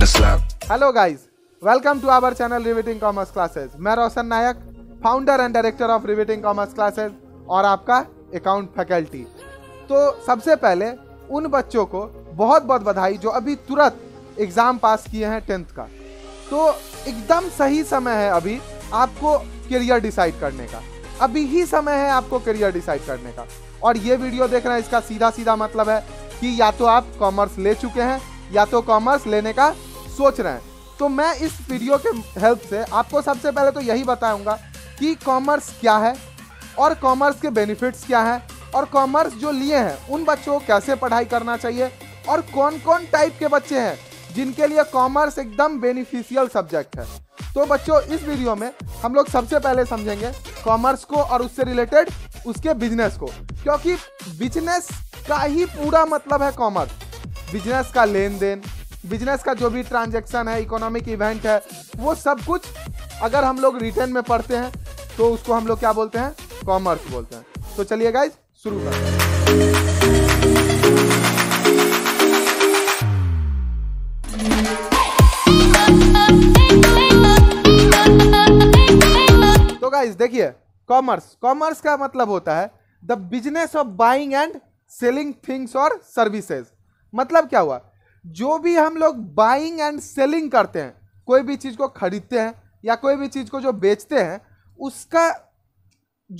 in Islam. Hello guys, welcome to our channel Riveting Commerce Classes. मैं Roshan Nayak founder and director of riveting commerce classes और आपका account faculty तो सबसे पहले उन बच्चों को बहुत बहुत बधाई जो अभी तुरंत एग्ज़ाम पास किए हैं टेंथ का तो एकदम सही समय है अभी आपको करियर डिसाइड करने का अभी ही समय है आपको करियर डिसाइड करने का और ये वीडियो देख रहे हैं इसका सीधा सीधा मतलब है कि या तो आप कॉमर्स ले चुके हैं या तो कॉमर्स लेने का सोच रहे हैं तो मैं इस वीडियो के हेल्प से आपको सबसे पहले तो यही बताऊंगा कि कॉमर्स क्या है और कॉमर्स के बेनिफिट्स क्या हैं और कॉमर्स जो लिए हैं उन बच्चों को कैसे पढ़ाई करना चाहिए और कौन कौन टाइप के बच्चे हैं जिनके लिए कॉमर्स एकदम बेनिफिशियल सब्जेक्ट है तो बच्चों इस वीडियो में हम लोग सबसे पहले समझेंगे कॉमर्स को और उससे रिलेटेड उसके बिजनेस को क्योंकि बिजनेस का ही पूरा मतलब है कॉमर्स बिजनेस का लेन देन बिजनेस का जो भी ट्रांजेक्शन है इकोनॉमिक इवेंट है वो सब कुछ अगर हम लोग रिटर्न में पढ़ते हैं तो उसको हम लोग क्या बोलते हैं कॉमर्स बोलते हैं तो चलिए गाइज शुरू करते हैं तो गाइज देखिए कॉमर्स कॉमर्स का मतलब होता है the business of buying and selling things और सर्विसेज मतलब क्या हुआ जो भी हम लोग बाइंग एंड सेलिंग करते हैं कोई भी चीज़ को खरीदते हैं या कोई भी चीज़ को जो बेचते हैं उसका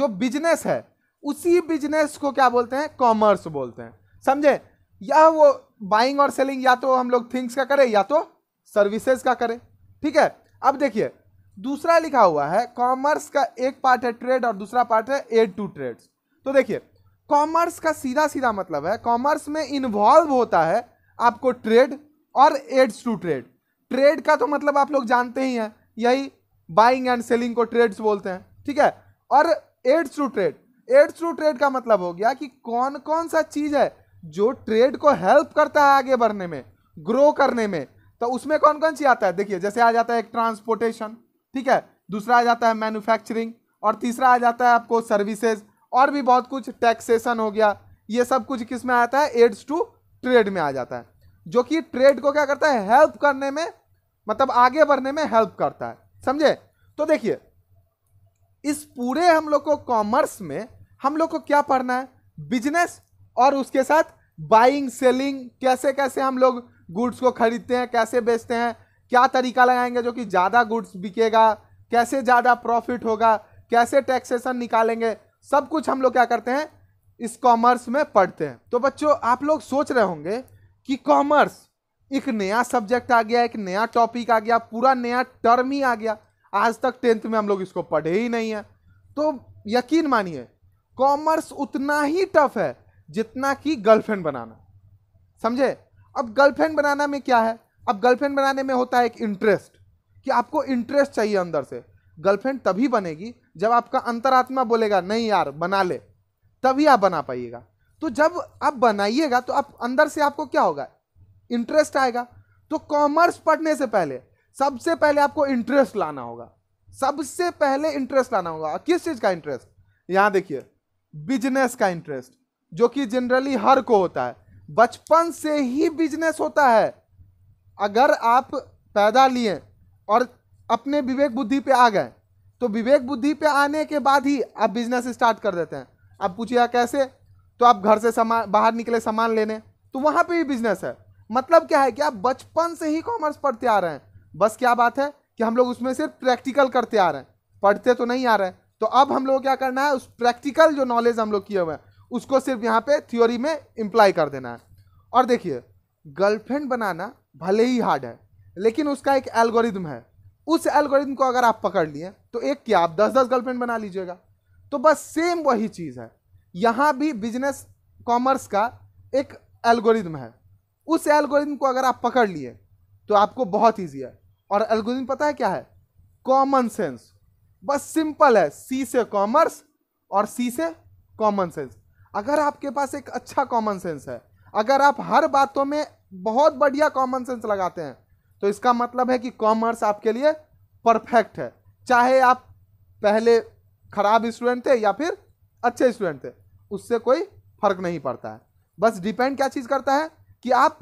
जो बिजनेस है उसी बिजनेस को क्या बोलते हैं कॉमर्स बोलते हैं समझे या वो बाइंग और सेलिंग या तो हम लोग थिंग्स का करें या तो सर्विसेज का करें ठीक है अब देखिए दूसरा लिखा हुआ है कॉमर्स का एक पार्ट है ट्रेड और दूसरा पार्ट है एड टू ट्रेड्स तो देखिए कॉमर्स का सीधा सीधा मतलब है कॉमर्स में इन्वॉल्व होता है आपको ट्रेड और एड्स टू ट्रेड ट्रेड का तो मतलब आप लोग जानते ही हैं यही बाइंग एंड सेलिंग को ट्रेड्स बोलते हैं ठीक है और aids to trade aids to trade का मतलब हो गया कि कौन कौन सा चीज़ है जो ट्रेड को हेल्प करता है आगे बढ़ने में ग्रो करने में तो उसमें कौन कौन सी आता है देखिए जैसे आ जाता है एक ट्रांसपोर्टेशन ठीक है दूसरा आ जाता है मैन्युफैक्चरिंग और तीसरा आ जाता है आपको सर्विसेज और भी बहुत कुछ टैक्सेशन हो गया ये सब कुछ किस में आता है एड्स टू ट्रेड में आ जाता है जो कि ट्रेड को क्या करता है हेल्प करने में मतलब आगे बढ़ने में हेल्प करता है समझे तो देखिए इस पूरे हम लोग को कॉमर्स में हम लोग को क्या पढ़ना है बिजनेस और उसके साथ बाइंग सेलिंग कैसे कैसे हम लोग गुड्स को खरीदते हैं कैसे बेचते हैं क्या तरीका लगाएंगे जो कि ज़्यादा गुड्स बिकेगा कैसे ज़्यादा प्रॉफिट होगा कैसे टैक्सेशन निकालेंगे सब कुछ हम लोग क्या करते हैं इस कॉमर्स में पढ़ते हैं तो बच्चों आप लोग सोच रहे होंगे कि कॉमर्स एक नया सब्जेक्ट आ गया एक नया टॉपिक आ गया पूरा नया टर्म ही आ गया आज तक टेंथ में हम लोग इसको पढ़े ही नहीं है तो यकीन मानिए कॉमर्स उतना ही टफ है जितना कि गर्लफ्रेंड बनाना समझे अब गर्लफ्रेंड बनाना में क्या है अब गर्लफ्रेंड बनाने में होता है एक इंटरेस्ट कि आपको इंटरेस्ट चाहिए अंदर से गर्लफ्रेंड तभी बनेगी जब आपका अंतरात्मा बोलेगा नहीं यार बना ले तभी आप बना पाइएगा तो जब आप बनाइएगा तो आप अंदर से आपको क्या होगा इंटरेस्ट आएगा तो कॉमर्स पढ़ने से पहले सबसे पहले आपको इंटरेस्ट लाना होगा सबसे पहले इंटरेस्ट लाना होगा किस चीज़ का इंटरेस्ट यहाँ देखिए बिजनेस का इंटरेस्ट जो कि जनरली हर को होता है बचपन से ही बिजनेस होता है अगर आप पैदा लिए और अपने विवेक बुद्धि पे आ गए तो विवेक बुद्धि पे आने के बाद ही आप बिजनेस स्टार्ट कर देते हैं अब पूछिएगा कैसे तो आप घर से सामान बाहर निकले सामान लेने तो वहाँ पे भी बिजनेस है मतलब क्या है कि आप बचपन से ही कॉमर्स पढ़ते आ रहे हैं बस क्या बात है कि हम लोग उसमें सिर्फ प्रैक्टिकल करते आ रहे हैं पढ़ते तो नहीं आ रहे हैं तो अब हम लोग क्या करना है उस प्रैक्टिकल जो नॉलेज हम लोग किए हुए हैं उसको सिर्फ यहाँ पर थ्योरी में इम्प्लाई कर देना है और देखिए गर्लफ्रेंड बनाना भले ही हार्ड है लेकिन उसका एक एल्गोरिदम है उस एल्गोरिदम को अगर आप पकड़ लिए तो एक क्या आप दस दस गर्लफ्रेंड बना लीजिएगा तो बस सेम वही चीज़ है यहाँ भी बिजनेस कॉमर्स का एक एल्गोरिदम है उस एल्गोरिदम को अगर आप पकड़ लिए तो आपको बहुत ईजी है और एल्गोरिदम पता है क्या है कॉमन सेंस बस सिंपल है सी से कॉमर्स और सी से कॉमन सेंस अगर आपके पास एक अच्छा कॉमन सेंस है अगर आप हर बातों में बहुत बढ़िया कॉमन सेंस लगाते हैं तो इसका मतलब है कि कॉमर्स आपके लिए परफेक्ट है चाहे आप पहले खराब स्टूडेंट थे या फिर अच्छे स्टूडेंट थे उससे कोई फर्क नहीं पड़ता है बस डिपेंड क्या चीज़ करता है कि आप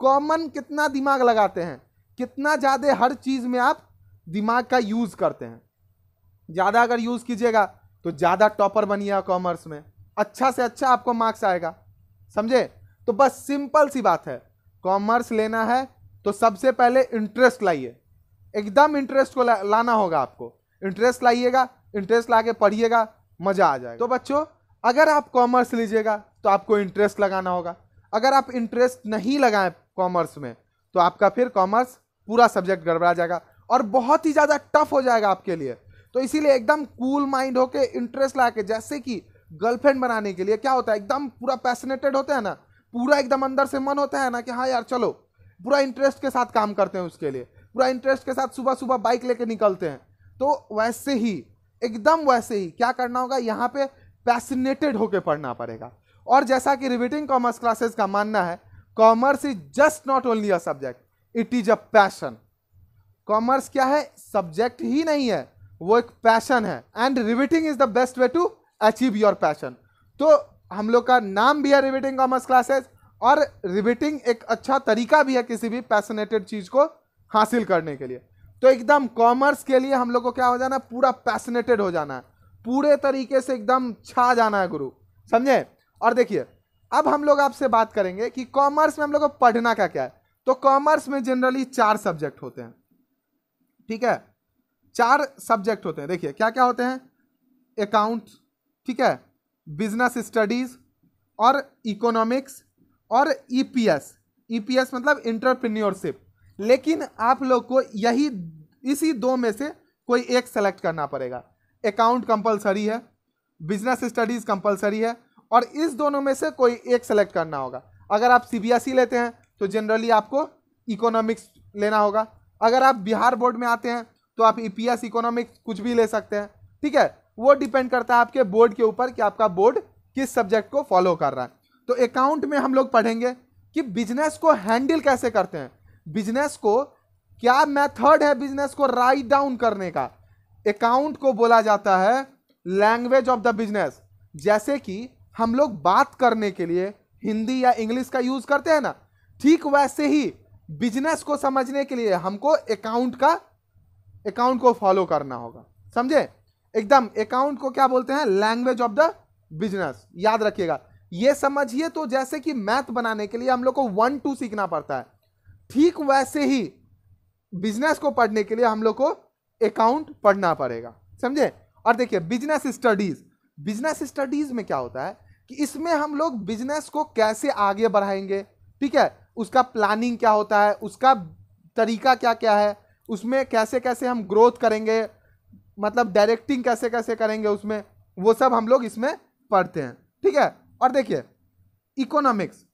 कॉमन कितना दिमाग लगाते हैं कितना ज़्यादा हर चीज़ में आप दिमाग का यूज़ करते हैं ज़्यादा अगर यूज़ कीजिएगा तो ज़्यादा टॉपर बनिएगा कॉमर्स में अच्छा से अच्छा आपको मार्क्स आएगा समझे तो बस सिंपल सी बात है कॉमर्स लेना है तो सबसे पहले इंटरेस्ट लाइए एकदम इंटरेस्ट को ला, लाना होगा आपको इंटरेस्ट लाइएगा इंटरेस्ट ला के पढ़िएगा मज़ा आ जाएगा तो बच्चों अगर आप कॉमर्स लीजिएगा तो आपको इंटरेस्ट लगाना होगा अगर आप इंटरेस्ट नहीं लगाएं कॉमर्स में तो आपका फिर कॉमर्स पूरा सब्जेक्ट गड़बड़ा जाएगा और बहुत ही ज़्यादा टफ हो जाएगा आपके लिए तो इसीलिए एकदम कूल माइंड होकर इंटरेस्ट ला के जैसे कि गर्लफ्रेंड बनाने के लिए क्या होता है एकदम पूरा पैसनेटेड होते हैं ना पूरा एकदम अंदर से मन होता है ना कि हाँ यार चलो पूरा इंटरेस्ट के साथ काम करते हैं उसके लिए पूरा इंटरेस्ट के साथ सुबह सुबह बाइक लेके निकलते हैं तो वैसे ही एकदम वैसे ही क्या करना होगा यहाँ पे पैसिनेटेड होकर पढ़ना पड़ेगा और जैसा कि रिविटिंग कॉमर्स क्लासेस का मानना है commerce is just not only a subject it is a passion commerce क्या है सब्जेक्ट ही नहीं है वो एक पैशन है and riveting is the best way to achieve your passion तो हम लोग का नाम भी है रिविटिंग कॉमर्स क्लासेस और रिविटिंग एक अच्छा तरीका भी है किसी भी पैसनेटेड चीज़ को हासिल करने के लिए तो एकदम कॉमर्स के लिए हम लोग को क्या हो जाना है पूरा पैसनेटेड हो जाना है पूरे तरीके से एकदम छा जाना है गुरु समझे और देखिए अब हम लोग आपसे बात करेंगे कि कॉमर्स में हम लोग को पढ़ना का क्या है तो कॉमर्स में जनरली चार सब्जेक्ट होते हैं ठीक है चार सब्जेक्ट होते हैं देखिए क्या क्या होते हैं अकाउंट ठीक है बिजनेस स्टडीज़ और इकोनॉमिक्स और ईपीएस e ईपीएस e मतलब इंटरप्रन्योरशिप लेकिन आप लोग को यही इसी दो में से कोई एक सेलेक्ट करना पड़ेगा अकाउंट कंपलसरी है बिजनेस स्टडीज़ कंपलसरी है और इस दोनों में से कोई एक सेलेक्ट करना होगा अगर आप सी e लेते हैं तो जनरली आपको इकोनॉमिक्स लेना होगा अगर आप बिहार बोर्ड में आते हैं तो आप ई e इकोनॉमिक्स कुछ भी ले सकते हैं ठीक है वो डिपेंड करता है आपके बोर्ड के ऊपर कि आपका बोर्ड किस सब्जेक्ट को फॉलो कर रहा है तो अकाउंट में हम लोग पढ़ेंगे कि बिजनेस को हैंडल कैसे करते हैं बिजनेस को क्या मेथड है बिजनेस को राइट डाउन करने का अकाउंट को बोला जाता है लैंग्वेज ऑफ द बिजनेस जैसे कि हम लोग बात करने के लिए हिंदी या इंग्लिश का यूज़ करते हैं ना ठीक वैसे ही बिजनेस को समझने के लिए हमको अकाउंट का अकाउंट को फॉलो करना होगा समझे एकदम अकाउंट को क्या बोलते हैं लैंग्वेज ऑफ द बिजनेस याद रखिएगा ये समझिए तो जैसे कि मैथ बनाने के लिए हम लोग को वन टू सीखना पड़ता है ठीक वैसे ही बिजनेस को पढ़ने के लिए हम लोग को अकाउंट पढ़ना पड़ेगा समझे और देखिए बिजनेस स्टडीज बिजनेस स्टडीज में क्या होता है कि इसमें हम लोग बिजनेस को कैसे आगे बढ़ाएंगे ठीक है उसका प्लानिंग क्या होता है उसका तरीका क्या क्या है उसमें कैसे कैसे हम ग्रोथ करेंगे मतलब डायरेक्टिंग कैसे कैसे करेंगे उसमें वो सब हम लोग इसमें पढ़ते हैं ठीक है और देखिए इकोनॉमिक्स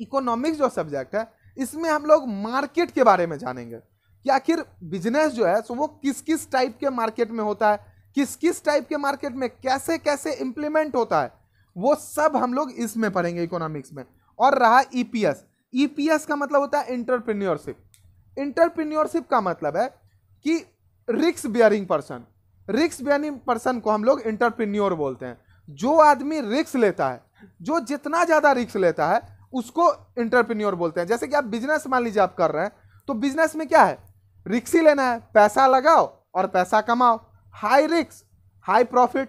इकोनॉमिक्स जो सब्जेक्ट है इसमें हम लोग मार्केट के बारे में जानेंगे कि आखिर बिजनेस जो है सो वो किस किस टाइप के मार्केट में होता है किस किस टाइप के मार्केट में कैसे कैसे इम्प्लीमेंट होता है वो सब हम लोग इसमें पढ़ेंगे इकोनॉमिक्स में और रहा ईपीएस e ईपीएस e का मतलब होता है इंटरप्रीन्योरशिप इंटरप्रीन्योरशिप का मतलब है कि रिक्स बियरिंग पर्सन रिक्स बियरिंग पर्सन को हम लोग इंटरप्रिन्योर बोलते हैं जो आदमी रिक्स लेता है जो जितना ज़्यादा रिक्स लेता है उसको इंटरप्रीन्योर बोलते हैं जैसे कि आप बिजनेस मान लीजिए आप कर रहे हैं तो बिजनेस में क्या है रिक्स ही लेना है पैसा लगाओ और पैसा कमाओ हाई रिक्स हाई प्रॉफिट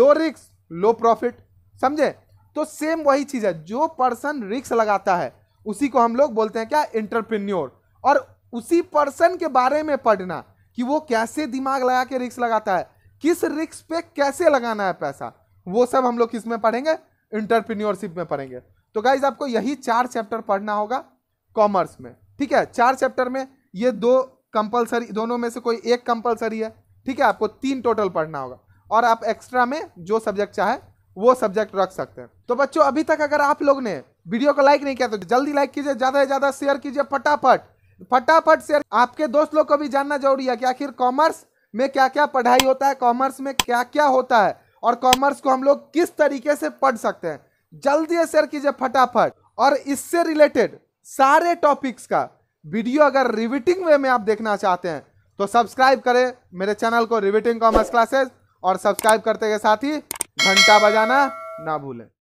लो रिक्स लो प्रॉफिट समझे तो सेम वही चीज़ है जो पर्सन रिक्स लगाता है उसी को हम लोग बोलते हैं क्या इंटरप्रन्योर और उसी पर्सन के बारे में पढ़ना कि वो कैसे दिमाग लगा के रिक्स लगाता है किस रिक्स पे कैसे लगाना है पैसा वो सब हम लोग किस में पढ़ेंगे इंटरप्रेन्योरशिप में पढ़ेंगे तो गाइज आपको यही चार चैप्टर पढ़ना होगा कॉमर्स में ठीक है चार चैप्टर में ये दो कंपलसरी दोनों में से कोई एक कंपलसरी है ठीक है आपको तीन टोटल पढ़ना होगा और आप एक्स्ट्रा में जो सब्जेक्ट चाहे वो सब्जेक्ट रख सकते हैं तो बच्चों अभी तक अगर आप लोग ने वीडियो को लाइक नहीं किया तो जल्दी लाइक कीजिए ज़्यादा से ज़्यादा शेयर कीजिए फटाफट फटाफट शेयर आपके दोस्त लोग को भी जानना जरूरी है कि आखिर कॉमर्स में क्या क्या पढ़ाई होता है कॉमर्स में क्या क्या होता है और कॉमर्स को हम लोग किस तरीके से पढ़ सकते हैं जल्दी शेयर कीजिए फटाफट और इससे रिलेटेड सारे टॉपिक्स का वीडियो अगर रिविटिंग वे में आप देखना चाहते हैं तो सब्सक्राइब करें मेरे चैनल को रिविटिंग कॉमर्स क्लासेस और सब्सक्राइब करते के साथ ही घंटा बजाना ना भूलें